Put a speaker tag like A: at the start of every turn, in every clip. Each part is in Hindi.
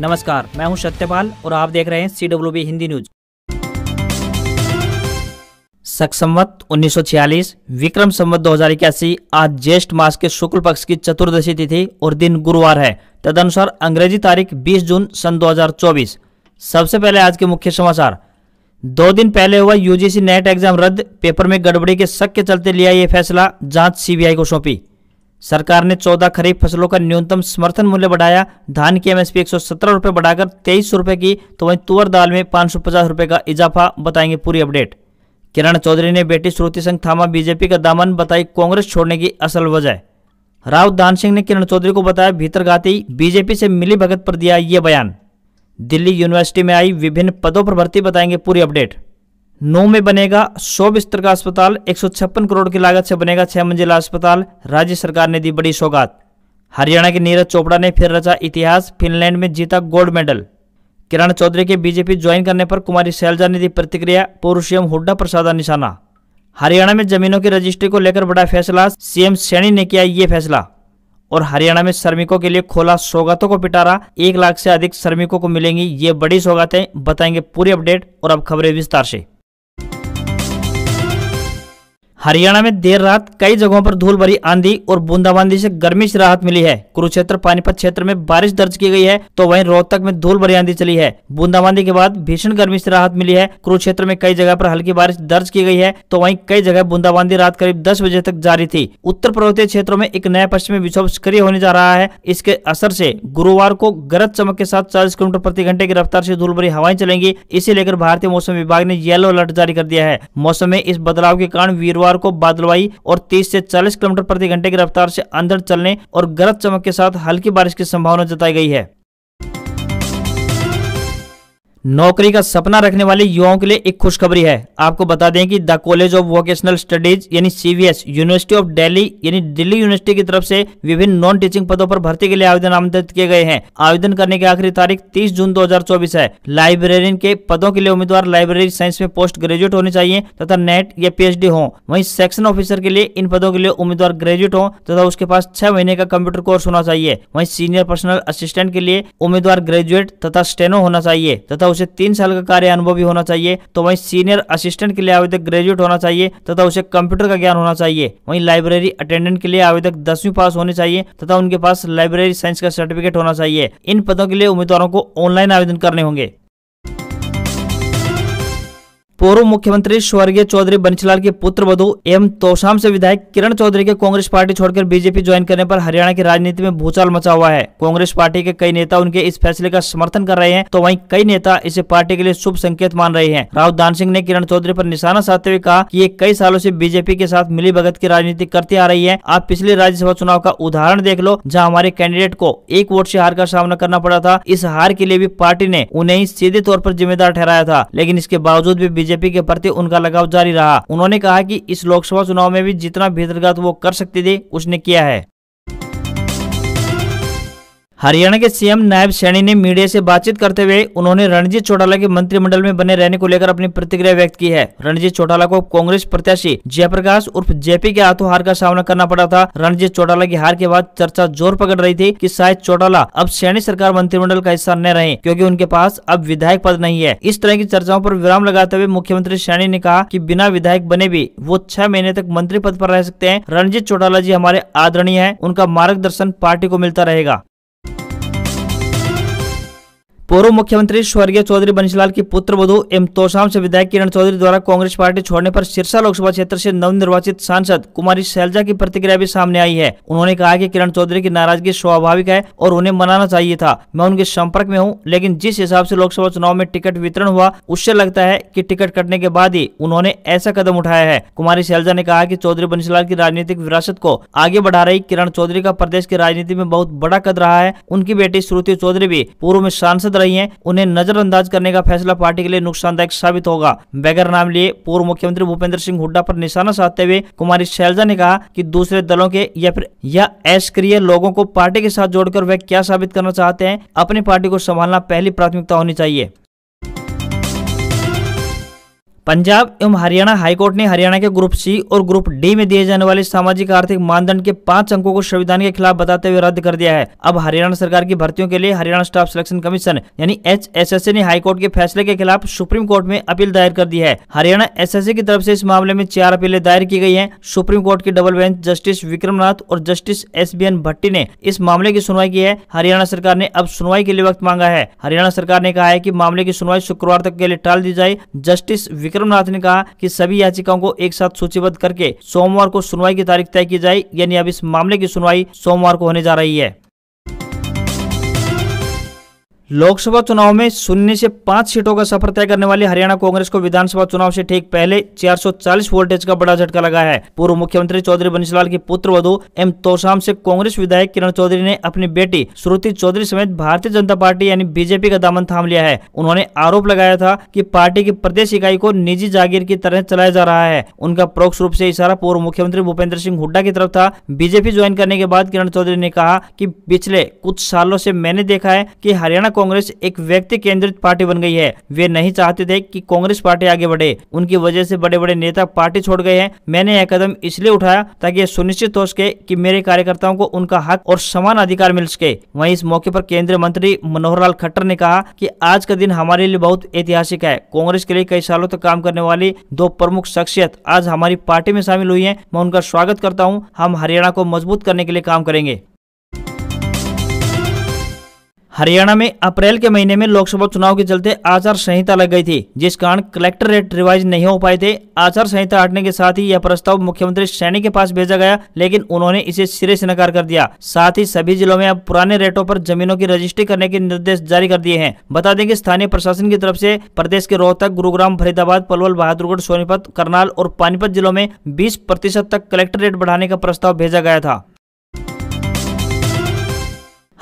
A: नमस्कार मैं हूं सत्यपाल और आप देख रहे हैं C W B Hindi news सक संवत 1946 विक्रम संवत दो हजार इक्यासी आज ज्येष्ठ मास के शुक्ल पक्ष की चतुर्दशी तिथि और दिन गुरुवार है तदनुसार अंग्रेजी तारीख 20 जून सन 2024 सबसे पहले आज के मुख्य समाचार दो दिन पहले हुआ यूजीसी नेट एग्जाम रद्द पेपर में गड़बड़ी के शक के चलते लिया ये फैसला जांच सीबीआई को सौंपी सरकार ने 14 खरीफ फसलों का न्यूनतम समर्थन मूल्य बढ़ाया धान की एमएसपी एक सौ रुपये बढ़ाकर तेईस रुपए की तो वहीं तुअर दाल में पाँच रुपए का इजाफा बताएंगे पूरी अपडेट किरण चौधरी ने बेटी श्रुति संघ थामा बीजेपी का दामन बताई कांग्रेस छोड़ने की असल वजह राव दान सिंह ने किरण चौधरी को बताया भीतरघाती बीजेपी से मिली भगत पर दिया ये बयान दिल्ली यूनिवर्सिटी में आई विभिन्न पदों पर भर्ती बताएंगे पूरी अपडेट नौ में बनेगा सौ बिस्तर का अस्पताल एक करोड़ की लागत से बनेगा छह मंजिला अस्पताल राज्य सरकार ने दी बड़ी सौगात हरियाणा के नीरज चोपड़ा ने फिर रचा इतिहास फिनलैंड में जीता गोल्ड मेडल किरण चौधरी के बीजेपी ज्वाइन करने पर कुमारी सैलजा ने दी प्रतिक्रिया पूर्व सीएम हुड्डा प्रसाद निशाना हरियाणा में जमीनों की रजिस्ट्री को लेकर बड़ा फैसला सीएम सैनी ने किया ये फैसला और हरियाणा में श्रमिकों के लिए खोला सौगातों को पिटारा एक लाख से अधिक श्रमिकों को मिलेंगी ये बड़ी सौगातें बताएंगे पूरी अपडेट और अब खबरें विस्तार से हरियाणा में देर रात कई जगहों पर धूल भरी आंधी और बूंदाबांदी से गर्मी से राहत मिली है कुरुक्षेत्र पानीपत क्षेत्र में बारिश दर्ज की गई है तो वहीं रोहतक में धूल भरी आंधी चली है बूंदाबांदी के बाद भीषण गर्मी से राहत मिली है कुरुक्षेत्र में कई जगह पर हल्की बारिश दर्ज की गई है तो वही कई जगह बूंदाबांदी रात करीब दस बजे तक जारी थी उत्तर पर्वतीय क्षेत्रों में एक नया पश्चिमी विक्षोभ सक्रिय होने जा रहा है इसके असर से गुरुवार को गरज चमक के साथ चालीस किलोमीटर प्रति घंटे की रफ्तार से धूल भरी हवाएं चलेंगी इसे लेकर भारतीय मौसम विभाग ने येलो अलर्ट जारी कर दिया है मौसम में इस बदलाव के कारण वीरवार बुधवार को बादलवाई और तीस से चालीस किलोमीटर प्रति घंटे की रफ्तार से अंदर चलने और गरज चमक के साथ हल्की बारिश की संभावना जताई गई है नौकरी का सपना रखने वाले युवाओं के लिए एक खुशखबरी है आपको बता दें कि the College of Vocational Studies यानी सीवीएस यूनिवर्सिटी ऑफ दिल्ली यानी दिल्ली यूनिवर्सिटी की तरफ से विभिन्न नॉन टीचिंग पदों पर भर्ती के लिए आवेदन आमंत्रित किए गए हैं आवेदन करने की आखिरी तारीख 30 जून 2024 है लाइब्रेरियन के पदों के लिए उम्मीदवार लाइब्रेरी साइंस में पोस्ट ग्रेजुएट होने चाहिए तथा नेट या पीएचडी हो वही सेक्शन ऑफिसर के लिए इन पदों के लिए उम्मीदवार ग्रेजुएट हो तथा उसके पास छह महीने का कंप्यूटर कोर्स होना चाहिए वही सीनियर पर्सनल असिस्टेंट के लिए उम्मीदवार ग्रेजुएट तथा स्टेनो होना चाहिए तथा उसे तीन साल का कार्य अनुभव भी होना चाहिए तो वही सीनियर असिस्टेंट के लिए आवेदक ग्रेजुएट होना चाहिए तथा उसे कंप्यूटर का ज्ञान होना चाहिए वही लाइब्रेरी अटेंडेंट के लिए आवेदक दसवीं पास होने चाहिए तथा उनके पास लाइब्रेरी साइंस का सर्टिफिकेट होना चाहिए इन पदों के लिए उम्मीदवारों को ऑनलाइन आवेदन करने होंगे पूर्व मुख्यमंत्री स्वर्गीय चौधरी बंसीलाल के पुत्र वधु एवं तोशाम से विधायक किरण चौधरी के कांग्रेस पार्टी छोड़कर बीजेपी ज्वाइन करने पर हरियाणा की राजनीति में भूचाल मचा हुआ है कांग्रेस पार्टी के कई नेता उनके इस फैसले का समर्थन कर रहे हैं तो वहीं कई नेता इसे पार्टी के लिए शुभ संकेत मान रहे हैं राहुल दान सिंह ने किरण चौधरी आरोप निशाना साधते हुए कहा की कई सालों ऐसी बीजेपी के साथ मिली भगत की राजनीति करती आ रही है आप पिछले राज्यसभा चुनाव का उदाहरण देख लो जहाँ हमारे कैंडिडेट को एक वोट ऐसी हार का सामना करना पड़ा था इस हार के लिए भी पार्टी ने उन्हें सीधे तौर आरोप जिम्मेदार ठहराया था लेकिन इसके बावजूद भी बीजेपी बीजेपी के प्रति उनका लगाव जारी रहा उन्होंने कहा कि इस लोकसभा चुनाव में भी जितना भीतरगत वो कर सकते थे उसने किया है हरियाणा के सीएम नायब सैनी ने मीडिया से बातचीत करते हुए उन्होंने रणजीत चौटाला के मंत्रिमंडल में बने रहने को लेकर अपनी प्रतिक्रिया व्यक्त की है रणजीत चौटाला को कांग्रेस प्रत्याशी जयप्रकाश उर्फ जेपी के हाथों हार का सामना करना पड़ा था रणजीत चौटाला की हार के बाद चर्चा जोर पकड़ रही थी कि शायद चौटाला अब सैनी सरकार मंत्रिमंडल का हिस्सा न रहे क्यूँकी उनके पास अब विधायक पद नहीं है इस तरह की चर्चाओं आरोप विराम लगाते हुए मुख्यमंत्री सैनी ने कहा की बिना विधायक बने भी वो छह महीने तक मंत्री पद आरोप रह सकते हैं रणजीत चौटाला जी हमारे आदरणीय है उनका मार्गदर्शन पार्टी को मिलता रहेगा पूर्व मुख्यमंत्री स्वर्गीय चौधरी बंशीलाल की पुत्र वधु एम तोशाम से विधायक किरण चौधरी द्वारा कांग्रेस पार्टी छोड़ने पर सिरसा लोकसभा क्षेत्र से नवनिर्वाचित सांसद कुमारी सैलजा की प्रतिक्रिया भी सामने आई है उन्होंने कहा कि किरण चौधरी की नाराजगी स्वाभाविक है और उन्हें मनाना चाहिए था मैं उनके संपर्क में हूँ लेकिन जिस हिसाब से लोकसभा चुनाव में टिकट वितरण हुआ उससे लगता है की टिकट कटने के बाद ही उन्होंने ऐसा कदम उठाया है कुमारी सैलजा ने कहा की चौधरी बंशीलाल की राजनीतिक विरासत को आगे बढ़ा रही किरण चौधरी का प्रदेश की राजनीति में बहुत बड़ा कद रहा है उनकी बेटी श्रुति चौधरी भी पूर्व में सांसद सांसद रही हैं उन्हें नजरअंदाज करने का फैसला पार्टी के लिए नुकसानदायक साबित होगा बैगर नाम लिए पूर्व मुख्यमंत्री भूपेंद्र सिंह हुड्डा पर निशाना साधते हुए कुमारी शैलजा ने कहा कि दूसरे दलों के या फिर या अस्क्रिय लोगों को पार्टी के साथ जोड़कर वह क्या साबित करना चाहते हैं अपनी पार्टी को संभालना पहली प्राथमिकता होनी चाहिए पंजाब एवं हरियाणा हाईकोर्ट ने हरियाणा के ग्रुप सी और ग्रुप डी में दिए जाने वाले सामाजिक आर्थिक मानदंड के पांच अंकों को संविधान के खिलाफ बताते हुए रद्द कर दिया है अब हरियाणा सरकार की भर्तियों के लिए हरियाणा स्टाफ सिलेक्शन कमीशन यानी एच एस एस ने हाईकोर्ट के फैसले के खिलाफ सुप्रीम कोर्ट में अपील दायर कर दी है हरियाणा एस एस की तरफ ऐसी इस मामले में चार अपीलें दायर की गई है सुप्रीम कोर्ट की डबल बेंच जस्टिस विक्रम और justice S B N Bhatti ने इस मामले की सुनवाई की है हरियाणा सरकार ने अब सुनवाई के लिए वक्त मांगा है हरियाणा सरकार ने कहा है की मामले की सुनवाई शुक्रवार तक के लिए टाल दी जाए जस्टिस विक्रमनाथ ने कहा कि सभी याचिकाओं को एक साथ सूचीबद्ध करके सोमवार को सुनवाई की तारीख तय की जाए यानी अब इस मामले की सुनवाई सोमवार को होने जा रही है लोकसभा चुनाव में शून्य से पांच सीटों का सफर तय करने वाली हरियाणा कांग्रेस को विधानसभा चुनाव से ठीक पहले 440 वोल्टेज का बड़ा झटका लगा है पूर्व मुख्यमंत्री चौधरी बंसीलाल की पुत्र वधु एम तोशाम से कांग्रेस विधायक किरण चौधरी ने अपनी बेटी श्रुति चौधरी समेत भारतीय जनता पार्टी यानी बीजेपी का दामन थाम लिया है उन्होंने आरोप लगाया था की पार्टी की प्रदेश इकाई को निजी जागीर की तरह चलाया जा रहा है उनका प्रोक्ष रूप ऐसी इशारा पूर्व मुख्यमंत्री भूपेंद्र सिंह हुड्डा की तरफ था बीजेपी ज्वाइन करने के बाद किरण चौधरी ने कहा की पिछले कुछ सालों ऐसी मैंने देखा है की हरियाणा कांग्रेस एक व्यक्ति केंद्रित पार्टी बन गई है वे नहीं चाहते थे कि कांग्रेस पार्टी आगे बढ़े उनकी वजह से बड़े बड़े नेता पार्टी छोड़ गए हैं मैंने यह कदम इसलिए उठाया ताकि यह सुनिश्चित हो सके की मेरे कार्यकर्ताओं को उनका हक और समान अधिकार मिल सके वही इस मौके आरोप केंद्रीय मंत्री मनोहर लाल खट्टर ने कहा की आज का दिन हमारे लिए बहुत ऐतिहासिक है कांग्रेस के लिए कई सालों तक काम करने वाली दो प्रमुख शख्सियत आज हमारी पार्टी में शामिल हुई है मैं उनका स्वागत करता हूँ हम हरियाणा को मजबूत करने के लिए काम करेंगे हरियाणा में अप्रैल के महीने में लोकसभा चुनाव के चलते आचार संहिता लग गई थी जिस कारण कलेक्टर रेट रिवाइज नहीं हो पाए थे आचार संहिता हटने के साथ ही यह प्रस्ताव मुख्यमंत्री सैनी के पास भेजा गया लेकिन उन्होंने इसे सिरे से नकार कर दिया साथ ही सभी जिलों में अब पुराने रेटों पर जमीनों की रजिस्ट्री करने के निर्देश जारी कर दिए हैं बता दें की स्थानीय प्रशासन की तरफ ऐसी प्रदेश के रोहतक गुरुग्राम फरीदाबाद पलवल बहादुरगढ़ सोनीपत करनाल और पानीपत जिलों में बीस तक कलेक्टर रेट बढ़ाने का प्रस्ताव भेजा गया था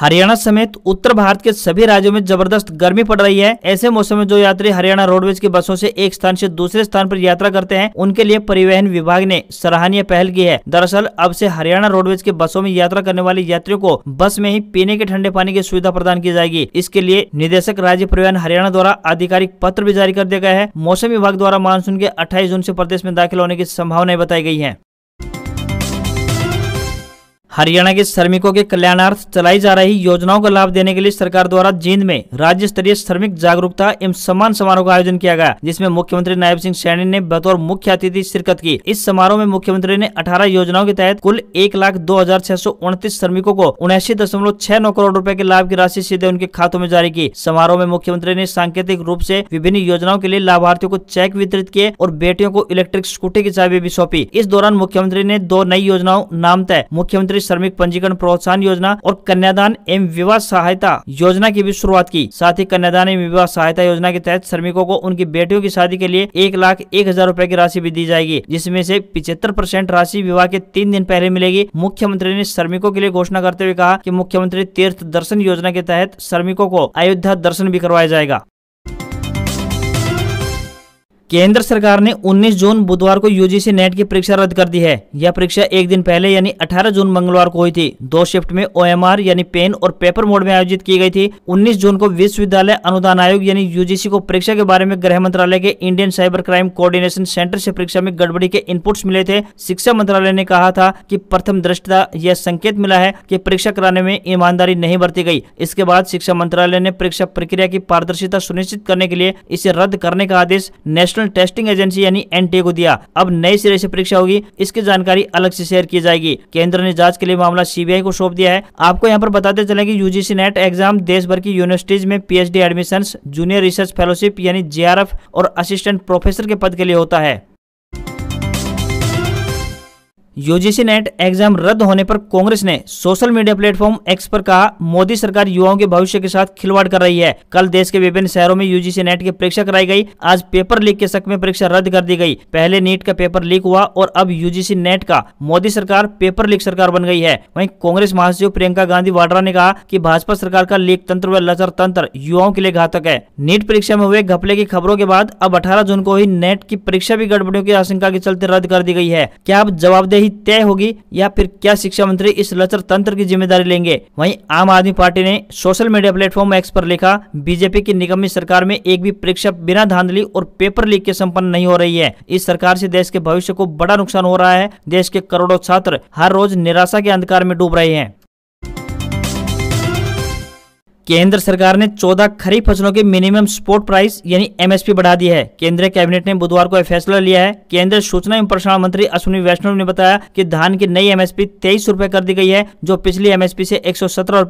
A: हरियाणा समेत उत्तर भारत के सभी राज्यों में जबरदस्त गर्मी पड़ रही है ऐसे मौसम में जो यात्री हरियाणा रोडवेज की बसों से एक स्थान से दूसरे स्थान पर यात्रा करते हैं उनके लिए परिवहन विभाग ने सराहनीय पहल की है दरअसल अब से हरियाणा रोडवेज के बसों में यात्रा करने वाले यात्रियों को बस में ही पीने के ठंडे पानी की सुविधा प्रदान की जाएगी इसके लिए निदेशक राज्य परिवहन हरियाणा द्वारा आधिकारिक पत्र भी जारी कर दिया गया है मौसम विभाग द्वारा मानसून के अट्ठाईस जून ऐसी प्रदेश में दाखिल होने की संभावनाएं बताई गई है हरियाणा के श्रमिकों के कल्याणार्थ चलाई जा रही योजनाओं का लाभ देने के लिए सरकार द्वारा जींद में राज्य स्तरीय श्रमिक जागरूकता एवं सम्मान समारोह का आयोजन किया गया जिसमें मुख्यमंत्री नायब सिंह सैनी ने बतौर मुख्य अतिथि शिरकत की इस समारोह में मुख्यमंत्री ने 18 योजनाओं के तहत कुल एक लाख दो हजार छह सौ उनतीस श्रमिकों को उन्यासी दशमलव छह नौ करोड़ रूपए के लाभ की राशि सीधे उनके खातों में जारी की समारोह में मुख्यमंत्री ने सांकेतिक रूप ऐसी विभिन्न योजनाओं के लिए लाभार्थियों को चेक वितरित किए और बेटियों को इलेक्ट्रिक स्कूटी की चाबी भी सौंपी इस दौरान मुख्यमंत्री ने दो नई योजनाओं नाम तय मुख्यमंत्री प्रधानमंत्री श्रमिक पंजीकरण प्रोत्साहन योजना और कन्यादान एवं विवाह सहायता योजना की भी शुरुआत की साथ ही कन्यादान एवं विवाह सहायता योजना के तहत श्रमिकों को उनकी बेटियों की शादी के लिए एक लाख एक हजार रूपए की राशि भी दी जाएगी जिसमें से पिछहत्तर परसेंट राशि विवाह के तीन दिन पहले मिलेगी मुख्यमंत्री ने श्रमिकों के लिए घोषणा करते हुए कहा कि मुख्यमंत्री तीर्थ दर्शन योजना के तहत श्रमिकों को अयोध्या दर्शन भी करवाया जाएगा केंद्र सरकार ने 19 जून बुधवार को यूजीसी नेट की परीक्षा रद्द कर दी है यह परीक्षा एक दिन पहले यानी 18 जून मंगलवार को हुई थी दो शिफ्ट में ओएमआर यानी पेन और पेपर मोड में आयोजित की गई थी 19 जून को विश्वविद्यालय अनुदान आयोग यानी यूजीसी को परीक्षा के बारे में गृह मंत्रालय के Indian Cyber Crime Coordination Centre से परीक्षा में गड़बड़ी के इनपुट्स मिले थे शिक्षा मंत्रालय ने कहा था की प्रथम दृष्टता यह संकेत मिला है की परीक्षा कराने में ईमानदारी नहीं बरती गयी इसके बाद शिक्षा मंत्रालय ने परीक्षा प्रक्रिया की पारदर्शिता सुनिश्चित करने के लिए इसे रद्द करने का आदेश नेशनल नेशनल टेस्टिंग एजेंसी यानी एनटीए को दिया अब नए सिरे से परीक्षा होगी इसकी जानकारी अलग से शेयर की जाएगी केंद्र ने जांच के लिए मामला सीबीआई को सौंप दिया है आपको यहाँ पर बताते चले e की यूजीसी नेट एग्जाम देश भर की यूनिवर्सिटीज में PhD admission junior research fellowship यानी जे और असिस्टेंट प्रोफेसर के पद के लिए होता है यूजीसी नेट एग्जाम रद्द होने पर कांग्रेस ने सोशल मीडिया प्लेटफॉर्म एक्स पर कहा मोदी सरकार युवाओं के भविष्य के साथ खिलवाड़ कर रही है कल देश के विभिन्न शहरों में यूजीसी नेट की परीक्षा कराई गई आज पेपर लीक के शक में परीक्षा रद्द कर दी गई पहले नीट का पेपर लीक हुआ और अब यूजीसी नेट का मोदी सरकार पेपर लीक सरकार बन गई है वही कांग्रेस महासचिव प्रियंका गांधी वाड्रा ने कहा की भाजपा सरकार का लीक तंत्र व लचर तंत्र युवाओं के लिए घातक है नीट परीक्षा में हुए घपले की खबरों के बाद अब अठारह जून को ही नेट की परीक्षा भी गड़बड़ियों की आशंका के चलते रद्द कर दी गई है क्या आप जवाब ही तय होगी या फिर क्या शिक्षा मंत्री इस लचर तंत्र की जिम्मेदारी लेंगे वहीं आम आदमी पार्टी ने सोशल मीडिया प्लेटफॉर्म एक्स पर लिखा बीजेपी की निगमी सरकार में एक भी परीक्षा बिना धांधली और पेपर लीक के संपन्न नहीं हो रही है इस सरकार से देश के भविष्य को बड़ा नुकसान हो रहा है देश के करोड़ों छात्र हर रोज निराशा के अंधकार में डूब रहे हैं केंद्र सरकार ने 14 खरीफ फसलों के मिनिमम सपोर्ट प्राइस यानी एमएसपी बढ़ा दी है केंद्रीय कैबिनेट ने बुधवार को यह फैसला लिया है केंद्रीय सूचना एवं प्रसारण मंत्री अश्विनी वैष्णव ने बताया कि धान की नई एमएसपी तेईस रूपए कर दी गई है जो पिछली एमएसपी से एक सौ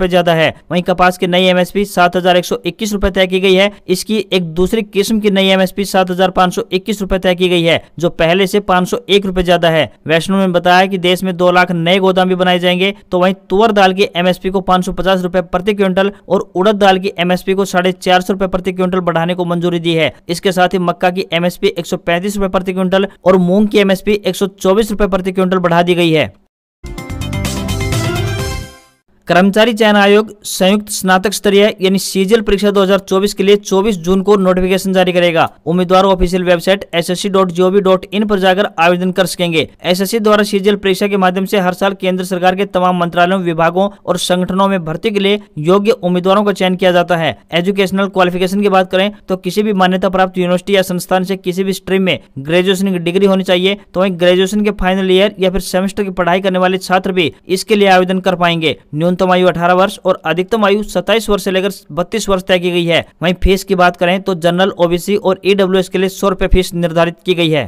A: ज्यादा है वही कपास की नई एमएसपी सात रुपए तय की गई है इसकी एक दूसरी किस्म की नई एमएसपी सात रुपए तय की गई है जो पहले से पाँच रुपए ज्यादा है वैष्णव ने बताया की देश में दो लाख नए गोदाम भी बनाए जाएंगे तो वही तुअर दाल की एमएसपी को पाँच रुपए प्रति क्विंटल और उड़द दाल की एमएसपी को साढ़े चार सौ प्रति क्विंटल बढ़ाने को मंजूरी दी है इसके साथ ही मक्का की एमएसपी एक सौ प्रति क्विंटल और मूंग की एमएसपी एक सौ प्रति क्विंटल बढ़ा दी गई है कर्मचारी चयन आयोग संयुक्त स्नातक स्तरीय यानी सीजीएल परीक्षा 2024 के लिए 24 जून को नोटिफिकेशन जारी करेगा उम्मीदवार ऑफिशियल वेबसाइट एस एस पर जाकर आवेदन कर सकेंगे एस द्वारा सीजीएल परीक्षा के माध्यम से हर साल केंद्र सरकार के तमाम मंत्रालयों विभागों और संगठनों में भर्ती के लिए योग्य उम्मीदवारों का चयन किया जाता है एजुकेशनल क्वालिफिकेशन की बात करें तो किसी भी मान्यता प्राप्त यूनिवर्सिटी या संस्थान से किसी भी स्ट्रीम में ग्रेजुएशन की डिग्री होनी चाहिए तो वही ग्रेजुएशन के फाइनल ईयर या फिर सेमेस्टर की पढ़ाई करने वाले छात्र भी इसके लिए आवेदन कर पाएंगे न्यूनतम न्यूनतम आयु अठारह वर्ष और अधिकतम आयु सत्ताईस वर्ष से लेकर बत्तीस वर्ष तय की गई है वहीं फीस की बात करें तो जनरल ओबीसी और ईडब्ल्यूएस के लिए सौ रुपए फीस निर्धारित की गई है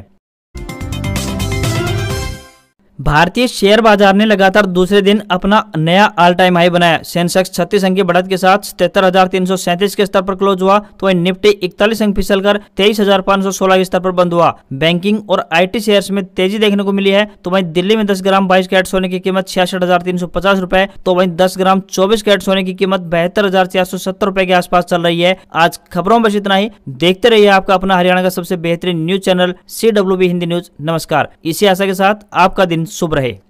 A: भारतीय शेयर बाजार ने लगातार दूसरे दिन अपना नया ऑल टाइम हाई बनाया सेंसेक्स छत्तीस अंक की बढ़त के साथ तिहत्तर हजार तीन सौ सैंतीस के स्तर पर क्लोज हुआ तो वही निफ्टी इकतालीस अंक कर तेईस हजार सौ सोलह के स्तर पर बंद हुआ बैंकिंग और आईटी शेयर्स में तेजी देखने को मिली है तो वही दिल्ली में दस ग्राम बाईस कैट सोने की कीमत छियासठ हजार तीन सौ पचास रूपए तो वही दस ग्राम चौबीस कैट सोने की कीमत बहत्तर हजार चार सौ सत्तर रूपए के आसपास चल रही है आज खबरों में बस इतना ही देखते रहिए आपका अपना हरियाणा का सबसे बेहतरीन news channel C Hindi news नमस्कार इसी आशा के साथ आपका दिन शुभ रहे